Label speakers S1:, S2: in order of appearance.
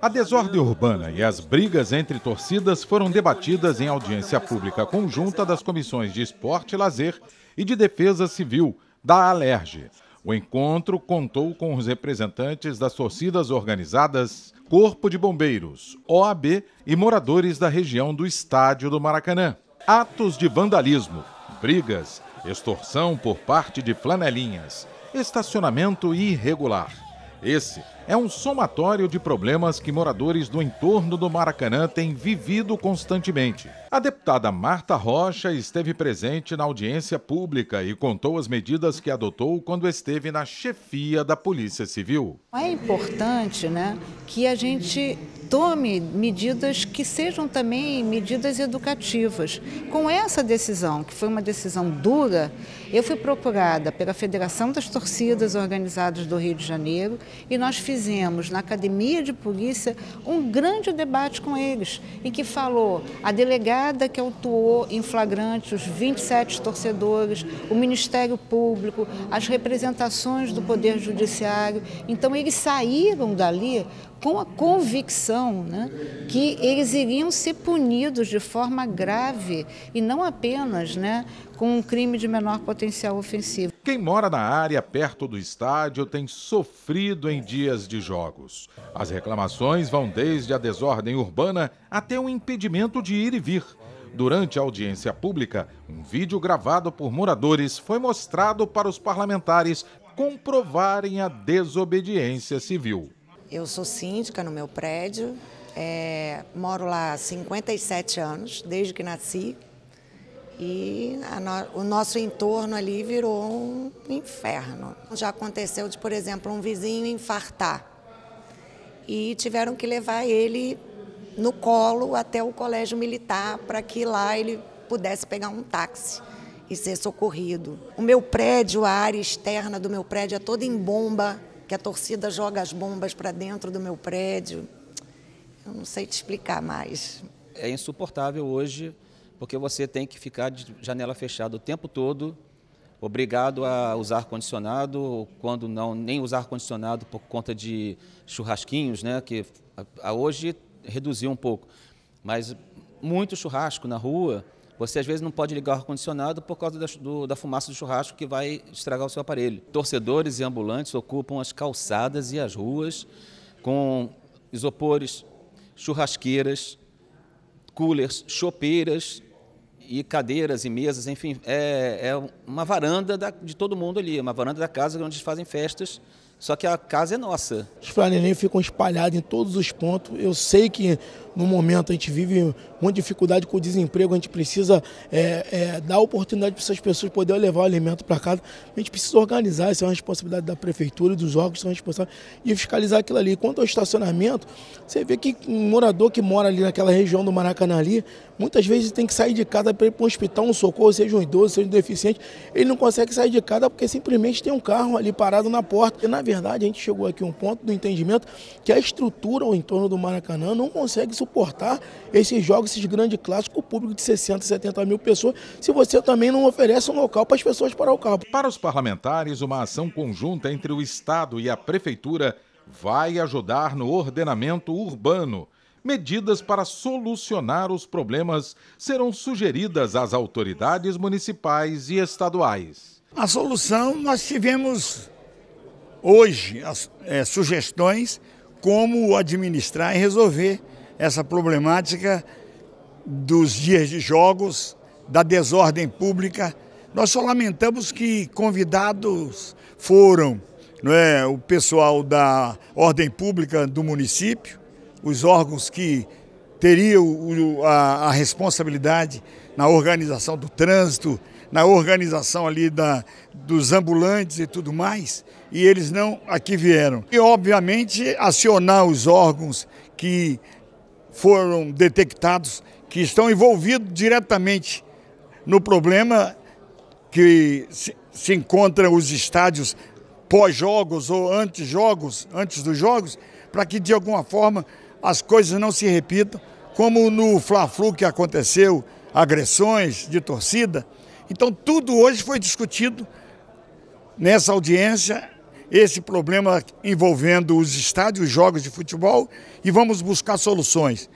S1: A desordem urbana e as brigas entre torcidas foram debatidas em audiência pública conjunta das comissões de Esporte e Lazer e de Defesa Civil da Alerge. O encontro contou com os representantes das torcidas organizadas, Corpo de Bombeiros, OAB e moradores da região do Estádio do Maracanã. Atos de vandalismo, brigas, extorsão por parte de flanelinhas, estacionamento irregular. Esse é um somatório de problemas que moradores do entorno do Maracanã têm vivido constantemente. A deputada Marta Rocha esteve presente na audiência pública e contou as medidas que adotou quando esteve na chefia da Polícia Civil.
S2: É importante né, que a gente tome medidas que sejam também medidas educativas. Com essa decisão, que foi uma decisão dura, eu fui procurada pela Federação das Torcidas Organizadas do Rio de Janeiro e nós fizemos fizemos na Academia de Polícia um grande debate com eles, em que falou a delegada que autuou em flagrante os 27 torcedores, o Ministério Público, as representações do Poder Judiciário. Então, eles saíram dali com a convicção né, que eles iriam ser punidos de forma grave e não apenas né, com um crime de menor potencial ofensivo.
S1: Quem mora na área perto do estádio tem sofrido em dias de jogos. As reclamações vão desde a desordem urbana até o impedimento de ir e vir. Durante a audiência pública, um vídeo gravado por moradores foi mostrado para os parlamentares comprovarem a desobediência civil.
S3: Eu sou síndica no meu prédio, é, moro lá há 57 anos, desde que nasci. E no, o nosso entorno ali virou um inferno. Já aconteceu de, por exemplo, um vizinho infartar. E tiveram que levar ele no colo até o colégio militar para que lá ele pudesse pegar um táxi e ser socorrido. O meu prédio, a área externa do meu prédio é toda em bomba, que a torcida joga as bombas para dentro do meu prédio. Eu não sei te explicar mais.
S4: É insuportável hoje porque você tem que ficar de janela fechada o tempo todo, obrigado a usar ar-condicionado, quando não, nem usar ar-condicionado por conta de churrasquinhos, né, que a, a hoje reduziu um pouco. Mas muito churrasco na rua, você às vezes não pode ligar o ar-condicionado por causa da, do, da, fumaça do churrasco que vai estragar o seu aparelho. Torcedores e ambulantes ocupam as calçadas e as ruas com isopores, churrasqueiras, coolers, chopeiras e cadeiras e mesas, enfim, é, é uma varanda da, de todo mundo ali, é uma varanda da casa onde eles fazem festas, só que a casa é nossa.
S5: Os flanelinhos ficam espalhados em todos os pontos. Eu sei que no momento a gente vive muita dificuldade com o desemprego, a gente precisa é, é, dar oportunidade para essas pessoas poderem levar o alimento para casa. A gente precisa organizar, isso é uma responsabilidade da prefeitura e dos órgãos são responsáveis e fiscalizar aquilo ali. Quanto ao estacionamento, você vê que um morador que mora ali naquela região do Maracanã ali, Muitas vezes tem que sair de casa para ir para um hospital, um socorro, seja um idoso, seja um deficiente. Ele não consegue sair de casa porque simplesmente tem um carro ali parado na porta. E, na verdade, a gente chegou aqui a um ponto do entendimento que a estrutura ao entorno do Maracanã não consegue suportar esses jogos, esses grandes clássicos, o público de 60, 70 mil pessoas, se você também não oferece um local para as pessoas parar o carro. Para os
S1: parlamentares, uma ação conjunta entre o Estado e a Prefeitura vai ajudar no ordenamento urbano medidas para solucionar os problemas serão sugeridas às autoridades municipais e estaduais.
S6: A solução, nós tivemos hoje as, é, sugestões como administrar e resolver essa problemática dos dias de jogos, da desordem pública. Nós só lamentamos que convidados foram não é, o pessoal da ordem pública do município, os órgãos que teriam a, a responsabilidade na organização do trânsito, na organização ali da, dos ambulantes e tudo mais, e eles não aqui vieram. E, obviamente, acionar os órgãos que foram detectados, que estão envolvidos diretamente no problema que se, se encontra os estádios pós-jogos ou antes jogos, antes dos jogos, para que de alguma forma as coisas não se repitam, como no Fla-Flu que aconteceu, agressões de torcida. Então tudo hoje foi discutido nessa audiência, esse problema envolvendo os estádios, os jogos de futebol e vamos buscar soluções.